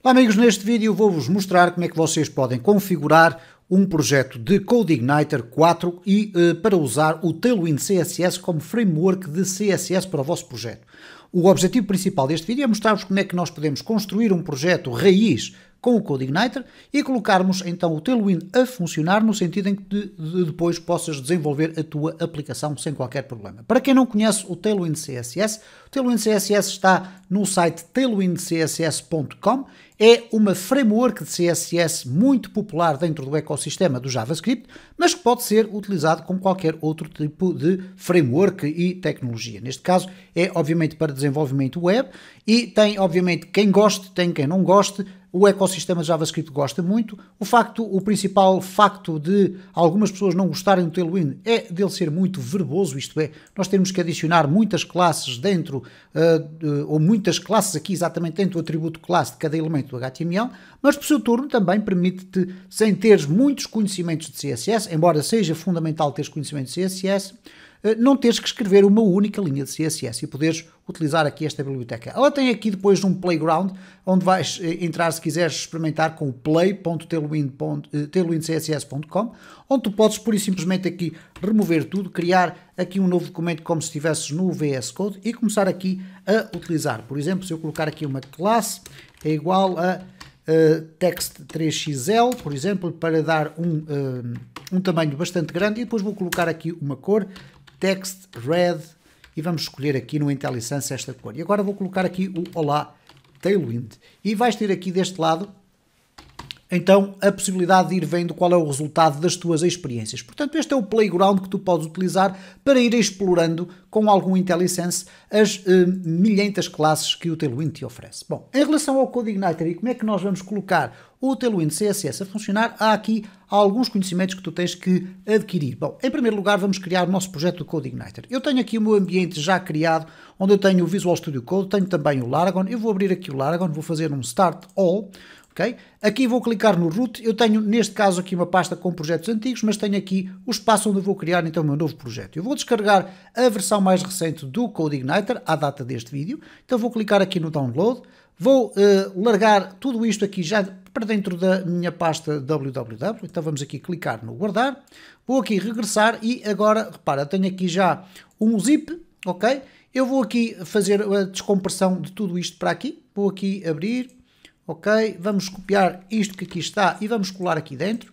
Olá amigos, neste vídeo vou-vos mostrar como é que vocês podem configurar um projeto de CodeIgniter 4 e eh, para usar o Tailwind CSS como framework de CSS para o vosso projeto. O objetivo principal deste vídeo é mostrar-vos como é que nós podemos construir um projeto raiz com o Code Igniter e colocarmos então o Tailwind a funcionar no sentido em que de, de depois possas desenvolver a tua aplicação sem qualquer problema. Para quem não conhece o Tailwind CSS, o Tailwind CSS está no site tailwindcss.com, é uma framework de CSS muito popular dentro do ecossistema do JavaScript, mas que pode ser utilizado com qualquer outro tipo de framework e tecnologia. Neste caso, é obviamente para desenvolvimento web e tem obviamente quem goste, tem quem não goste, o ecossistema de JavaScript gosta muito. O facto, o principal facto de algumas pessoas não gostarem do Tailwind é dele ser muito verboso, isto é, nós temos que adicionar muitas classes dentro, uh, ou muitas classes aqui exatamente dentro do atributo classe de cada elemento do HTML, mas por seu turno também permite-te, sem teres muitos conhecimentos de CSS, embora seja fundamental teres conhecimento de CSS, eh, não teres que escrever uma única linha de CSS e poderes utilizar aqui esta biblioteca. Ela tem aqui depois um playground, onde vais eh, entrar se quiseres experimentar com o play.tailwindcss.com, eh, onde tu podes pura e simplesmente aqui remover tudo, criar aqui um novo documento como se estivesses no VS Code e começar aqui a utilizar. Por exemplo, se eu colocar aqui uma classe é igual a uh, text 3xl, por exemplo, para dar um, um, um tamanho bastante grande e depois vou colocar aqui uma cor text red e vamos escolher aqui no IntelliSense esta cor. E agora vou colocar aqui o Olá Tailwind. E vais ter aqui deste lado então a possibilidade de ir vendo qual é o resultado das tuas experiências. Portanto, este é o playground que tu podes utilizar para ir explorando com algum IntelliSense as eh, milhentas classes que o Tailwind te oferece. Bom, em relação ao Code Igniter e como é que nós vamos colocar o Tailwind CSS a funcionar, há aqui alguns conhecimentos que tu tens que adquirir. Bom, em primeiro lugar vamos criar o nosso projeto do Code Igniter. Eu tenho aqui o meu ambiente já criado, onde eu tenho o Visual Studio Code, tenho também o Laragon, eu vou abrir aqui o Laragon, vou fazer um Start All, ok? Aqui vou clicar no root, eu tenho neste caso aqui uma pasta com projetos antigos, mas tenho aqui o espaço onde eu vou criar então o meu novo projeto. Eu vou descarregar a versão mais recente do CodeIgniter, à data deste vídeo, então vou clicar aqui no download, vou uh, largar tudo isto aqui já para dentro da minha pasta www, então vamos aqui clicar no guardar, vou aqui regressar e agora, repara, tenho aqui já um zip, ok? Eu vou aqui fazer a descompressão de tudo isto para aqui, vou aqui abrir, ok? Vamos copiar isto que aqui está e vamos colar aqui dentro,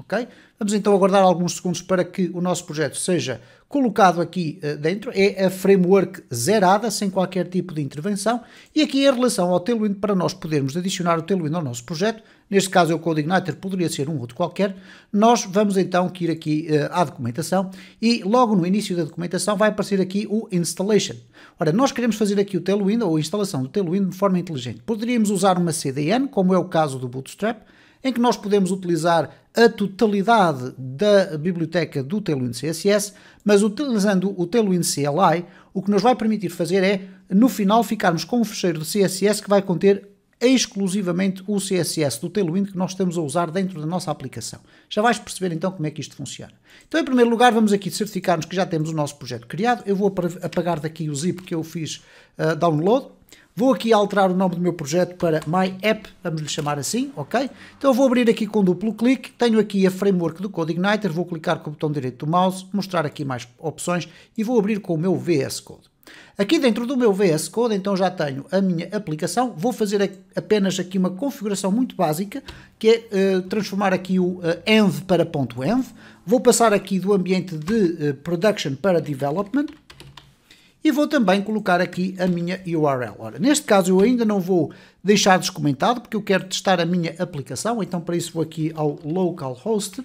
ok? Vamos então aguardar alguns segundos para que o nosso projeto seja colocado aqui uh, dentro. É a framework zerada, sem qualquer tipo de intervenção. E aqui em relação ao Tailwind, para nós podermos adicionar o Tailwind ao nosso projeto, neste caso é o Code Igniter, poderia ser um outro qualquer, nós vamos então que ir aqui uh, à documentação e logo no início da documentação vai aparecer aqui o Installation. Ora, nós queremos fazer aqui o Tailwind ou a instalação do Tailwind de forma inteligente. Poderíamos usar uma CDN, como é o caso do Bootstrap, em que nós podemos utilizar a totalidade da biblioteca do Tailwind CSS, mas utilizando o Tailwind CLI, o que nos vai permitir fazer é, no final, ficarmos com um fecheiro de CSS que vai conter exclusivamente o CSS do Tailwind que nós estamos a usar dentro da nossa aplicação. Já vais perceber então como é que isto funciona. Então, em primeiro lugar, vamos aqui certificar-nos que já temos o nosso projeto criado. Eu vou apagar daqui o zip que eu fiz uh, download. Vou aqui alterar o nome do meu projeto para My App, vamos lhe chamar assim, ok? Então vou abrir aqui com duplo clique, tenho aqui a framework do CodeIgniter, vou clicar com o botão direito do mouse, mostrar aqui mais opções e vou abrir com o meu VS Code. Aqui dentro do meu VS Code, então já tenho a minha aplicação, vou fazer apenas aqui uma configuração muito básica, que é uh, transformar aqui o uh, .env para .env, vou passar aqui do ambiente de uh, production para development, e vou também colocar aqui a minha URL. Ora, neste caso eu ainda não vou deixar descomentado porque eu quero testar a minha aplicação, então para isso vou aqui ao localhost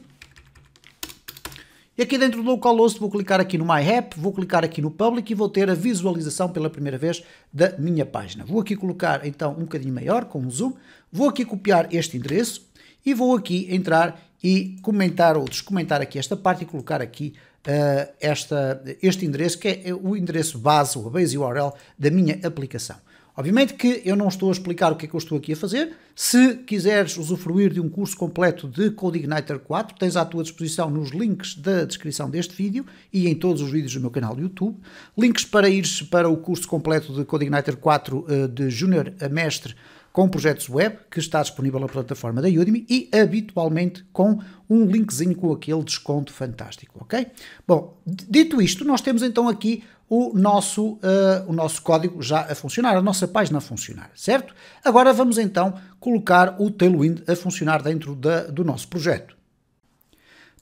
e aqui dentro do localhost vou clicar aqui no My App, vou clicar aqui no Public e vou ter a visualização pela primeira vez da minha página. Vou aqui colocar então um bocadinho maior com um zoom, vou aqui copiar este endereço e vou aqui entrar e comentar ou descomentar aqui esta parte e colocar aqui uh, esta, este endereço, que é, é o endereço base, o base URL da minha aplicação. Obviamente que eu não estou a explicar o que é que eu estou aqui a fazer. Se quiseres usufruir de um curso completo de CodeIgniter 4, tens à tua disposição nos links da descrição deste vídeo e em todos os vídeos do meu canal do YouTube. Links para ires para o curso completo de CodeIgniter 4 eh, de Júnior a Mestre com projetos web que está disponível na plataforma da Udemy e habitualmente com um linkzinho com aquele desconto fantástico, ok? Bom, dito isto, nós temos então aqui o nosso, uh, o nosso código já a funcionar, a nossa página a funcionar, certo? Agora vamos então colocar o Tailwind a funcionar dentro da, do nosso projeto.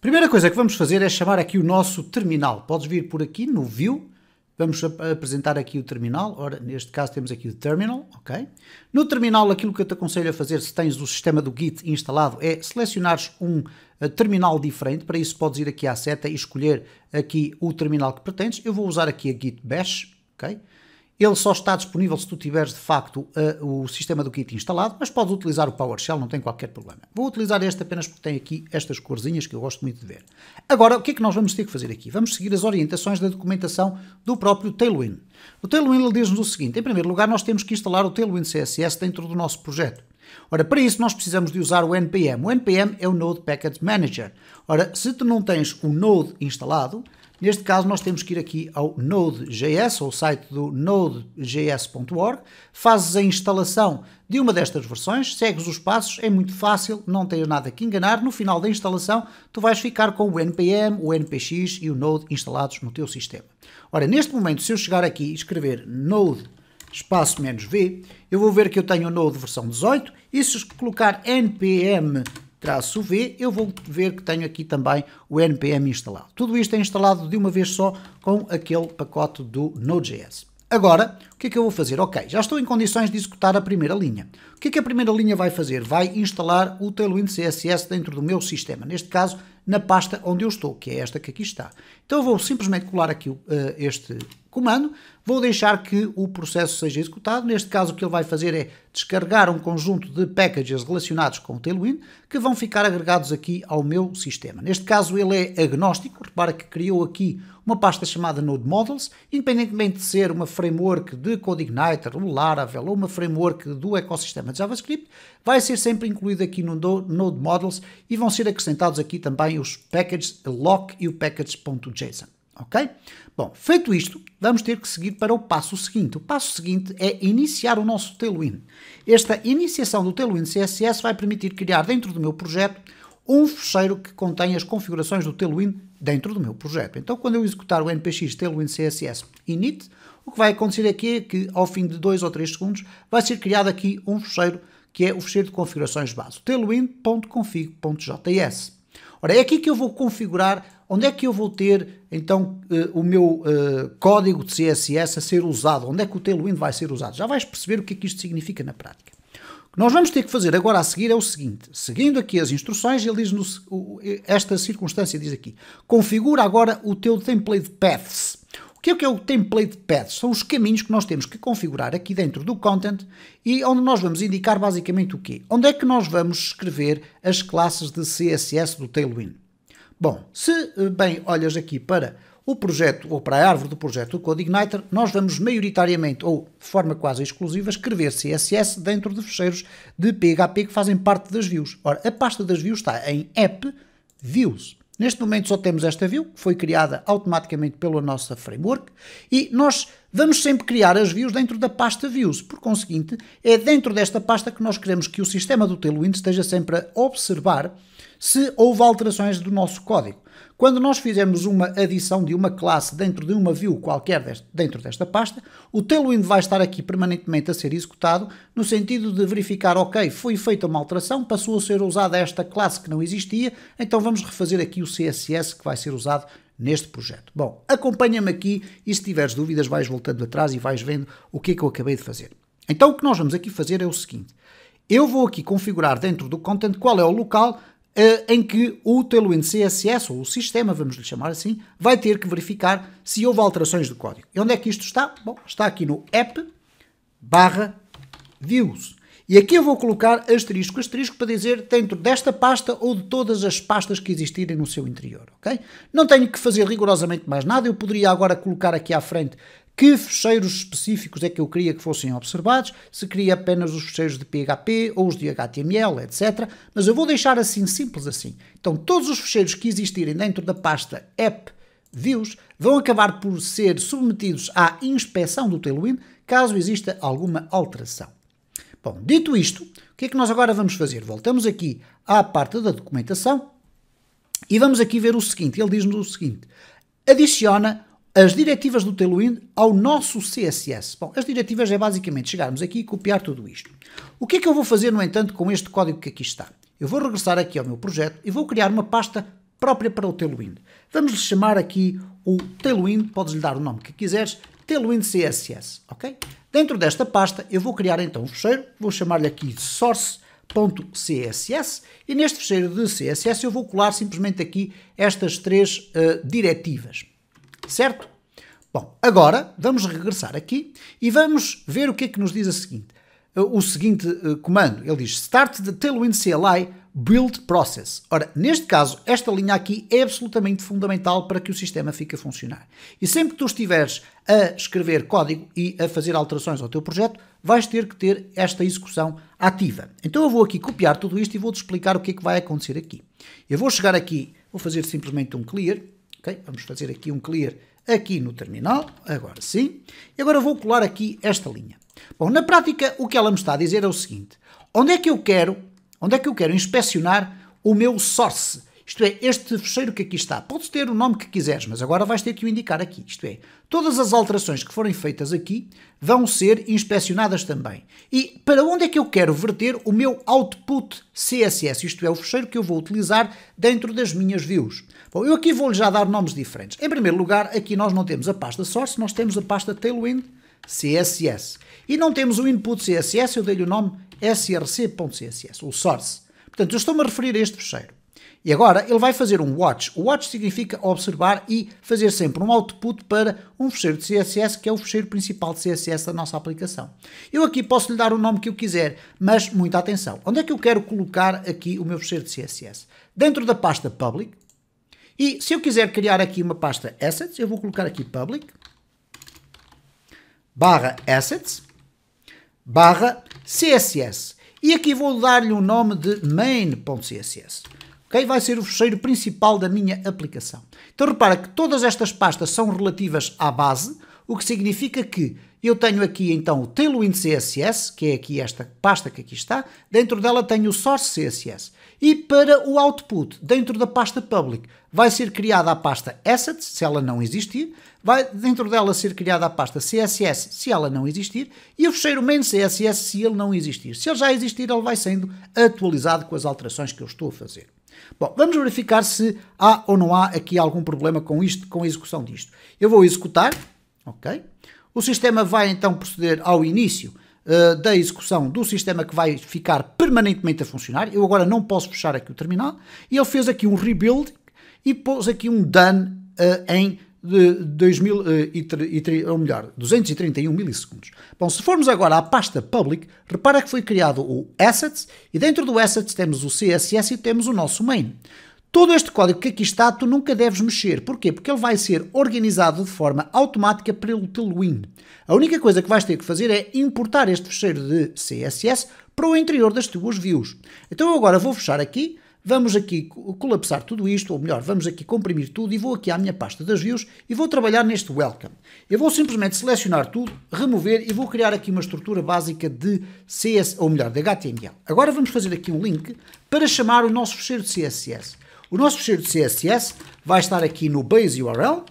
Primeira coisa que vamos fazer é chamar aqui o nosso terminal. Podes vir por aqui no View, Vamos apresentar aqui o terminal. Ora, neste caso temos aqui o terminal, ok? No terminal, aquilo que eu te aconselho a fazer, se tens o sistema do Git instalado, é selecionares um eh, terminal diferente. Para isso, podes ir aqui à seta e escolher aqui o terminal que pretendes. Eu vou usar aqui a Git Bash, ok? Ele só está disponível se tu tiveres de facto eh, o sistema do kit instalado, mas podes utilizar o PowerShell, não tem qualquer problema. Vou utilizar este apenas porque tem aqui estas corzinhas que eu gosto muito de ver. Agora, o que é que nós vamos ter que fazer aqui? Vamos seguir as orientações da documentação do próprio Tailwind. O Tailwind diz-nos o seguinte: em primeiro lugar, nós temos que instalar o Tailwind CSS dentro do nosso projeto. Ora, para isso nós precisamos de usar o NPM. O NPM é o Node Package Manager. Ora, se tu não tens o Node instalado, Neste caso, nós temos que ir aqui ao Node.js, ou site do nodejs.org, fazes a instalação de uma destas versões, segues os passos, é muito fácil, não tens nada que enganar. No final da instalação, tu vais ficar com o NPM, o NPX e o Node instalados no teu sistema. Ora, neste momento, se eu chegar aqui e escrever Node espaço menos V, eu vou ver que eu tenho o Node versão 18 e se colocar npm traço V, eu vou ver que tenho aqui também o NPM instalado. Tudo isto é instalado de uma vez só com aquele pacote do Node.js. Agora, o que é que eu vou fazer? Ok, já estou em condições de executar a primeira linha. O que é que a primeira linha vai fazer? Vai instalar o Tailwind CSS dentro do meu sistema, neste caso na pasta onde eu estou, que é esta que aqui está. Então eu vou simplesmente colar aqui uh, este comando, vou deixar que o processo seja executado. Neste caso, o que ele vai fazer é descarregar um conjunto de packages relacionados com o Tailwind que vão ficar agregados aqui ao meu sistema. Neste caso, ele é agnóstico, repara que criou aqui uma pasta chamada Node Models, independentemente de ser uma framework de CodeIgniter, o Laravel ou uma framework do ecossistema de JavaScript, vai ser sempre incluído aqui no Node Models e vão ser acrescentados aqui também os packages lock e o package.json. Ok? Bom, feito isto, vamos ter que seguir para o passo seguinte. O passo seguinte é iniciar o nosso Tailwind. Esta iniciação do Tailwind CSS vai permitir criar dentro do meu projeto um fecheiro que contém as configurações do Tailwind dentro do meu projeto. Então, quando eu executar o npx Tailwind CSS init, o que vai acontecer aqui é que, ao fim de 2 ou 3 segundos, vai ser criado aqui um fecheiro que é o fecheiro de configurações base, tailwind.config.js. Ora, é aqui que eu vou configurar, onde é que eu vou ter então eh, o meu eh, código de CSS a ser usado, onde é que o tailwind vai ser usado. Já vais perceber o que é que isto significa na prática. O que nós vamos ter que fazer agora a seguir é o seguinte: seguindo aqui as instruções, ele diz nos esta circunstância diz aqui: configura agora o teu template paths que é o que é o template path? São os caminhos que nós temos que configurar aqui dentro do content e onde nós vamos indicar basicamente o quê? Onde é que nós vamos escrever as classes de CSS do Tailwind? Bom, se eh, bem olhas aqui para o projeto ou para a árvore do projeto do CodeIgniter, nós vamos maioritariamente ou de forma quase exclusiva escrever CSS dentro de fecheiros de PHP que fazem parte das views. Ora, a pasta das views está em app views. Neste momento só temos esta view, que foi criada automaticamente pela nossa framework, e nós vamos sempre criar as views dentro da pasta views. Por conseguinte, é dentro desta pasta que nós queremos que o sistema do Tailwind esteja sempre a observar se houve alterações do nosso código. Quando nós fizermos uma adição de uma classe dentro de uma view qualquer deste, dentro desta pasta, o tailwind vai estar aqui permanentemente a ser executado no sentido de verificar, ok, foi feita uma alteração, passou a ser usada esta classe que não existia, então vamos refazer aqui o CSS que vai ser usado neste projeto. Bom, acompanha-me aqui e se tiveres dúvidas vais voltando atrás e vais vendo o que é que eu acabei de fazer. Então o que nós vamos aqui fazer é o seguinte, eu vou aqui configurar dentro do content qual é o local eh, em que o Tailwind CSS, ou o sistema, vamos lhe chamar assim, vai ter que verificar se houve alterações de código. E onde é que isto está? Bom, está aqui no app barra views. E aqui eu vou colocar asterisco, asterisco para dizer dentro desta pasta ou de todas as pastas que existirem no seu interior, ok? Não tenho que fazer rigorosamente mais nada, eu poderia agora colocar aqui à frente que fecheiros específicos é que eu queria que fossem observados? Se queria apenas os fecheiros de PHP ou os de HTML, etc. Mas eu vou deixar assim simples assim. Então, todos os fecheiros que existirem dentro da pasta app views vão acabar por ser submetidos à inspeção do Tailwind caso exista alguma alteração. Bom, dito isto, o que é que nós agora vamos fazer? Voltamos aqui à parte da documentação e vamos aqui ver o seguinte. Ele diz-nos o seguinte: adiciona as diretivas do Tailwind ao nosso CSS. Bom, as diretivas é basicamente chegarmos aqui e copiar tudo isto. O que é que eu vou fazer, no entanto, com este código que aqui está? Eu vou regressar aqui ao meu projeto e vou criar uma pasta própria para o Tailwind. Vamos lhe chamar aqui o Tailwind, podes lhe dar o nome que quiseres, Tailwind CSS, ok? Dentro desta pasta eu vou criar então um fecheiro, vou chamar-lhe aqui source.css e neste fecheiro de CSS eu vou colar simplesmente aqui estas três uh, diretivas. Certo? Bom, agora vamos regressar aqui e vamos ver o que é que nos diz a seguinte, o seguinte eh, comando. Ele diz start the Tailwind CLI build process. Ora, neste caso, esta linha aqui é absolutamente fundamental para que o sistema fique a funcionar. E sempre que tu estiveres a escrever código e a fazer alterações ao teu projeto, vais ter que ter esta execução ativa. Então eu vou aqui copiar tudo isto e vou-te explicar o que é que vai acontecer aqui. Eu vou chegar aqui, vou fazer simplesmente um clear, Ok? Vamos fazer aqui um clear aqui no terminal, agora sim. E agora vou colar aqui esta linha. Bom, na prática o que ela me está a dizer é o seguinte. Onde é que eu quero, onde é que eu quero inspecionar o meu source? Isto é, este fecheiro que aqui está, pode ter o nome que quiseres, mas agora vais ter que o indicar aqui. Isto é, todas as alterações que forem feitas aqui vão ser inspecionadas também. E para onde é que eu quero verter o meu output CSS? Isto é, o fecheiro que eu vou utilizar dentro das minhas views. Bom, eu aqui vou-lhe já dar nomes diferentes. Em primeiro lugar, aqui nós não temos a pasta source, nós temos a pasta tailwind CSS. E não temos o input CSS, eu dei-lhe o nome src.css, o source. Portanto, eu estou-me a referir a este fecheiro. E agora ele vai fazer um watch. O watch significa observar e fazer sempre um output para um fecheiro de CSS, que é o fecheiro principal de CSS da nossa aplicação. Eu aqui posso lhe dar o nome que eu quiser, mas muita atenção. Onde é que eu quero colocar aqui o meu fecheiro de CSS? Dentro da pasta public. E se eu quiser criar aqui uma pasta assets, eu vou colocar aqui public barra assets barra CSS. E aqui vou dar-lhe o nome de main.css ok? Vai ser o fecheiro principal da minha aplicação. Então repara que todas estas pastas são relativas à base, o que significa que eu tenho aqui então o tailwind CSS, que é aqui esta pasta que aqui está, dentro dela tenho o source CSS. E para o output, dentro da pasta public, vai ser criada a pasta assets, se ela não existir, vai dentro dela ser criada a pasta CSS, se ela não existir, e o fecheiro main CSS, se ele não existir. Se ele já existir, ele vai sendo atualizado com as alterações que eu estou a fazer. Bom, vamos verificar se há ou não há aqui algum problema com isto, com a execução disto. Eu vou executar, ok? O sistema vai então proceder ao início uh, da execução do sistema que vai ficar permanentemente a funcionar. Eu agora não posso fechar aqui o terminal. E ele fez aqui um rebuild e pôs aqui um done uh, em de 2003, eh, ou melhor, 231 milissegundos. Bom, se formos agora à pasta public, repara que foi criado o assets e dentro do assets temos o CSS e temos o nosso main. Todo este código que aqui está, tu nunca deves mexer. Porquê? Porque ele vai ser organizado de forma automática pelo teu A única coisa que vais ter que fazer é importar este fecheiro de CSS para o interior das tuas views. Então eu agora vou fechar aqui, vamos aqui colapsar tudo isto, ou melhor, vamos aqui comprimir tudo e vou aqui à minha pasta das views e vou trabalhar neste welcome. Eu vou simplesmente selecionar tudo, remover e vou criar aqui uma estrutura básica de CS, ou melhor, de HTML. Agora vamos fazer aqui um link para chamar o nosso fecheiro de CSS. O nosso fecheiro de CSS vai estar aqui no base URL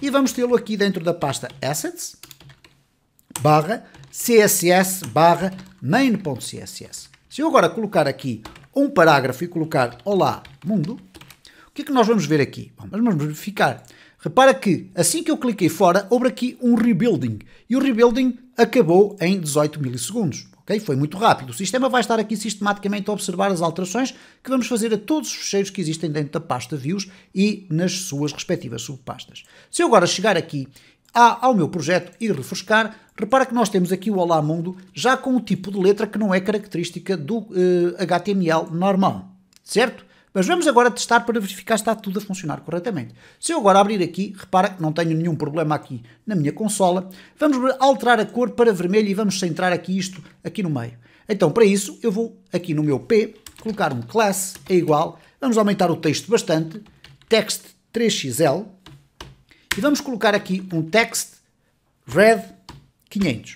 e vamos tê-lo aqui dentro da pasta assets barra css barra main.css. Se eu agora colocar aqui um parágrafo e colocar Olá, mundo, o que é que nós vamos ver aqui? Bom, mas vamos verificar. Repara que assim que eu cliquei fora, houve aqui um rebuilding. E o rebuilding acabou em 18 milissegundos. Okay? Foi muito rápido. O sistema vai estar aqui sistematicamente a observar as alterações que vamos fazer a todos os fecheiros que existem dentro da pasta Views e nas suas respectivas subpastas. Se eu agora chegar aqui ao meu projeto e refrescar, repara que nós temos aqui o Olá Mundo já com o tipo de letra que não é característica do uh, eh, HTML normal, certo? Mas vamos agora testar para verificar se está tudo a funcionar corretamente. Se eu agora abrir aqui, repara que não tenho nenhum problema aqui na minha consola, vamos alterar a cor para vermelho e vamos centrar aqui isto aqui no meio. Então para isso eu vou aqui no meu P, colocar um class é igual, vamos aumentar o texto bastante, text 3xl, e vamos colocar aqui um text red 500.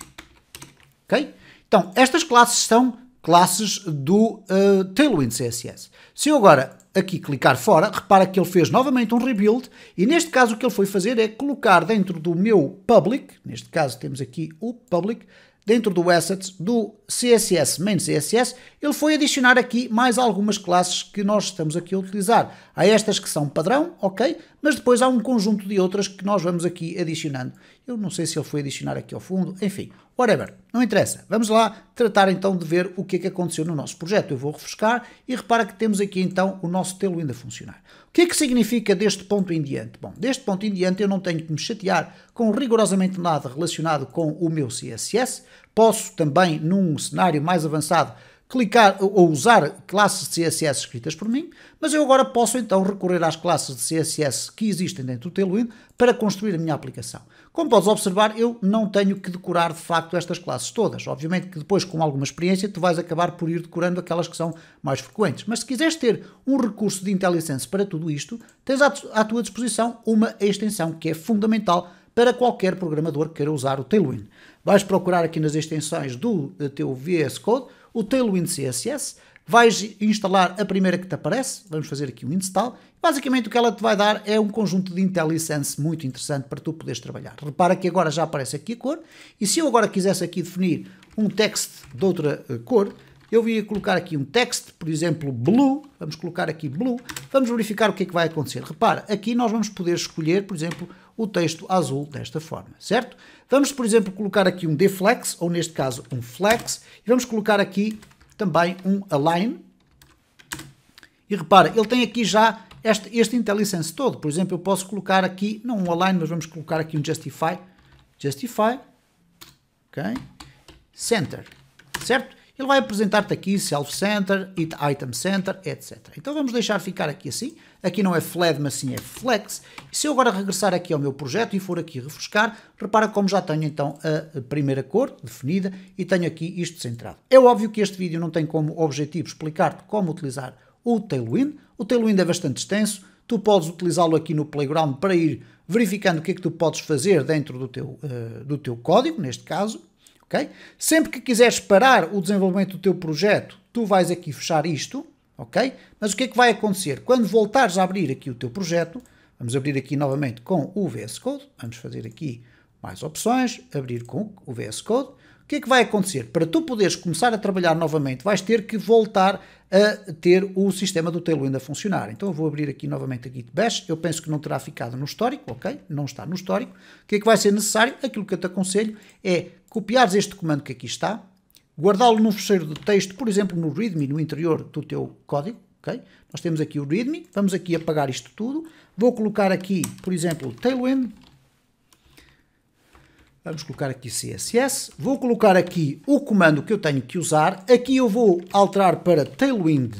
Ok? Então, estas classes são classes do uh, Tailwind CSS. Se eu agora aqui clicar fora, repara que ele fez novamente um rebuild e neste caso o que ele foi fazer é colocar dentro do meu public, neste caso temos aqui o public, dentro do assets do CSS, main CSS, ele foi adicionar aqui mais algumas classes que nós estamos aqui a utilizar. Há estas que são padrão, ok, mas depois há um conjunto de outras que nós vamos aqui adicionando. Eu não sei se ele foi adicionar aqui ao fundo, enfim, Whatever, não interessa. Vamos lá tratar então de ver o que é que aconteceu no nosso projeto. Eu vou refrescar e repara que temos aqui então o nosso telo ainda funcionar. O que é que significa deste ponto em diante? Bom, deste ponto em diante eu não tenho que me chatear com rigorosamente nada relacionado com o meu CSS. Posso também, num cenário mais avançado, clicar ou usar classes de CSS escritas por mim, mas eu agora posso então recorrer às classes de CSS que existem dentro do Tailwind para construir a minha aplicação. Como podes observar, eu não tenho que decorar de facto estas classes todas. Obviamente que depois, com alguma experiência, tu vais acabar por ir decorando aquelas que são mais frequentes. Mas se quiseres ter um recurso de IntelliSense para tudo isto, tens à tua disposição uma extensão que é fundamental para qualquer programador que queira usar o Tailwind. Vais procurar aqui nas extensões do eh, teu VS Code o tailwind CSS, vais instalar a primeira que te aparece, vamos fazer aqui um install, basicamente o que ela te vai dar é um conjunto de IntelliSense muito interessante para tu poderes trabalhar. Repara que agora já aparece aqui a cor, e se eu agora quisesse aqui definir um text de outra eh, cor, eu ia colocar aqui um text, por exemplo, blue, vamos colocar aqui blue, vamos verificar o que é que vai acontecer. Repara, aqui nós vamos poder escolher, por exemplo, o texto azul desta forma, certo? Vamos, por exemplo, colocar aqui um deflex, ou neste caso um flex, e vamos colocar aqui também um align. E repara, ele tem aqui já este, este IntelliSense todo. Por exemplo, eu posso colocar aqui, não um align, mas vamos colocar aqui um justify. Justify. Ok? Center. Certo? Ele vai apresentar-te aqui Self Center, Item Center, etc. Então vamos deixar ficar aqui assim. Aqui não é fled, mas sim é flex. E se eu agora regressar aqui ao meu projeto e for aqui refrescar, repara como já tenho então a primeira cor definida e tenho aqui isto centrado. É óbvio que este vídeo não tem como objetivo explicar-te como utilizar o Tailwind. O Tailwind é bastante extenso, tu podes utilizá-lo aqui no Playground para ir verificando o que é que tu podes fazer dentro do teu, uh, do teu código, neste caso, ok? Sempre que quiseres parar o desenvolvimento do teu projeto, tu vais aqui fechar isto, ok? Mas o que é que vai acontecer? Quando voltares a abrir aqui o teu projeto, vamos abrir aqui novamente com o VS Code, vamos fazer aqui mais opções, abrir com o VS Code, que é que vai acontecer? Para tu poderes começar a trabalhar novamente, vais ter que voltar a ter o sistema do Tailwind a funcionar. Então eu vou abrir aqui novamente a Git Bash, eu penso que não terá ficado no histórico, ok? Não está no histórico. O que é que vai ser necessário? Aquilo que eu te aconselho é copiares este comando que aqui está, guardá-lo num fecheiro de texto, por exemplo no README, no interior do teu código, ok? Nós temos aqui o README, vamos aqui apagar isto tudo, vou colocar aqui, por exemplo, Tailwind, Vamos colocar aqui CSS. Vou colocar aqui o comando que eu tenho que usar. Aqui eu vou alterar para Tailwind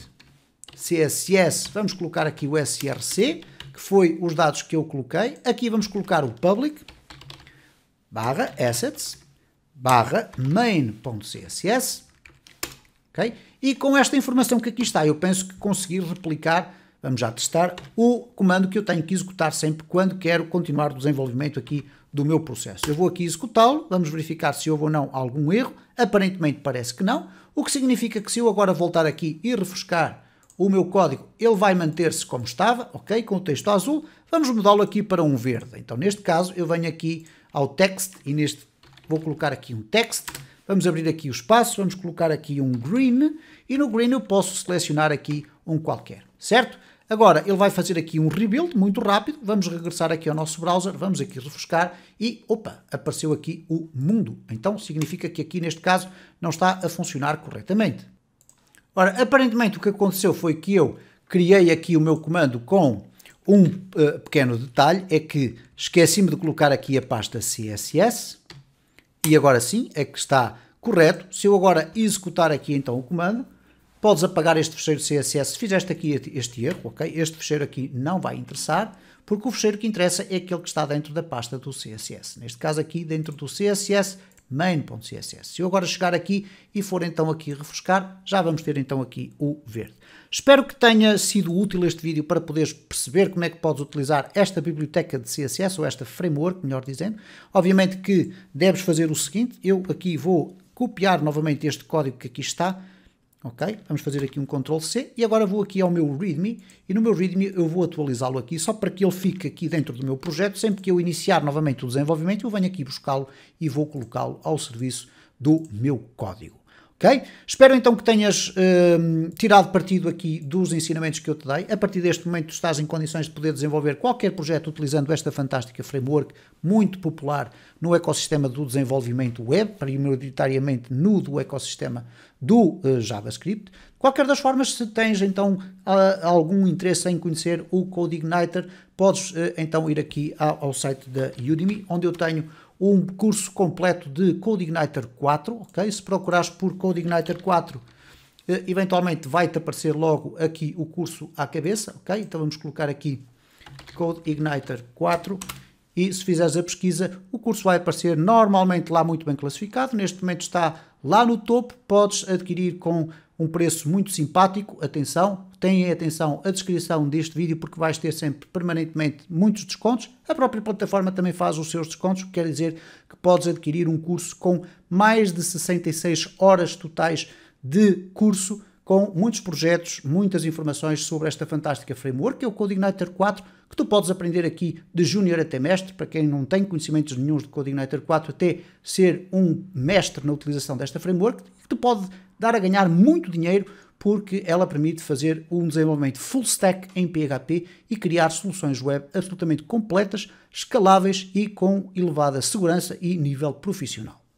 CSS. Vamos colocar aqui o SRC, que foi os dados que eu coloquei. Aqui vamos colocar o public barra assets barra main.css. Okay? E com esta informação que aqui está, eu penso que consegui replicar vamos já testar o comando que eu tenho que executar sempre quando quero continuar o desenvolvimento aqui do meu processo. Eu vou aqui executá-lo, vamos verificar se houve ou não algum erro, aparentemente parece que não, o que significa que se eu agora voltar aqui e refrescar o meu código, ele vai manter-se como estava, ok, com o texto azul, vamos mudá-lo aqui para um verde. Então, neste caso, eu venho aqui ao text e neste vou colocar aqui um text, vamos abrir aqui o espaço, vamos colocar aqui um green e no green eu posso selecionar aqui um qualquer, certo? Agora, ele vai fazer aqui um rebuild muito rápido, vamos regressar aqui ao nosso browser, vamos aqui refrescar e, opa, apareceu aqui o mundo. Então, significa que aqui, neste caso, não está a funcionar corretamente. Ora, aparentemente o que aconteceu foi que eu criei aqui o meu comando com um uh, pequeno detalhe, é que esqueci-me de colocar aqui a pasta CSS, e agora sim é que está correto. Se eu agora executar aqui então o comando, Podes apagar este fecheiro CSS se fizeste aqui este erro, ok? Este fecheiro aqui não vai interessar, porque o fecheiro que interessa é aquele que está dentro da pasta do CSS. Neste caso aqui, dentro do CSS, main.css. Se eu agora chegar aqui e for então aqui refrescar, já vamos ter então aqui o verde. Espero que tenha sido útil este vídeo para poderes perceber como é que podes utilizar esta biblioteca de CSS, ou esta framework, melhor dizendo. Obviamente que deves fazer o seguinte, eu aqui vou copiar novamente este código que aqui está, ok? Vamos fazer aqui um Ctrl C e agora vou aqui ao meu README e no meu README eu vou atualizá-lo aqui só para que ele fique aqui dentro do meu projeto. Sempre que eu iniciar novamente o desenvolvimento eu venho aqui buscá-lo e vou colocá-lo ao serviço do meu código. Ok? Espero então que tenhas um, tirado partido aqui dos ensinamentos que eu te dei. A partir deste momento estás em condições de poder desenvolver qualquer projeto utilizando esta fantástica framework muito popular no ecossistema do desenvolvimento web, prioritariamente no do ecossistema do uh, JavaScript. Qualquer das formas, se tens então uh, algum interesse em conhecer o CodeIgniter, podes uh, então ir aqui ao, ao site da Udemy, onde eu tenho um curso completo de CodeIgniter 4, ok? Se procurares por CodeIgniter 4, eh, eventualmente vai-te aparecer logo aqui o curso à cabeça, ok? Então vamos colocar aqui CodeIgniter 4 e se fizeres a pesquisa, o curso vai aparecer normalmente lá muito bem classificado. Neste momento está lá no topo, podes adquirir com um preço muito simpático. Atenção, tenham atenção à descrição deste vídeo porque vais ter sempre permanentemente muitos descontos. A própria plataforma também faz os seus descontos, quer dizer que podes adquirir um curso com mais de 66 horas totais de curso com muitos projetos, muitas informações sobre esta fantástica framework, que é o Codeigniter 4, que tu podes aprender aqui de júnior até mestre, para quem não tem conhecimentos nenhums de Codeigniter 4, até ser um mestre na utilização desta framework, que tu podes dar a ganhar muito dinheiro porque ela permite fazer um desenvolvimento full stack em PHP e criar soluções web absolutamente completas, escaláveis e com elevada segurança e nível profissional.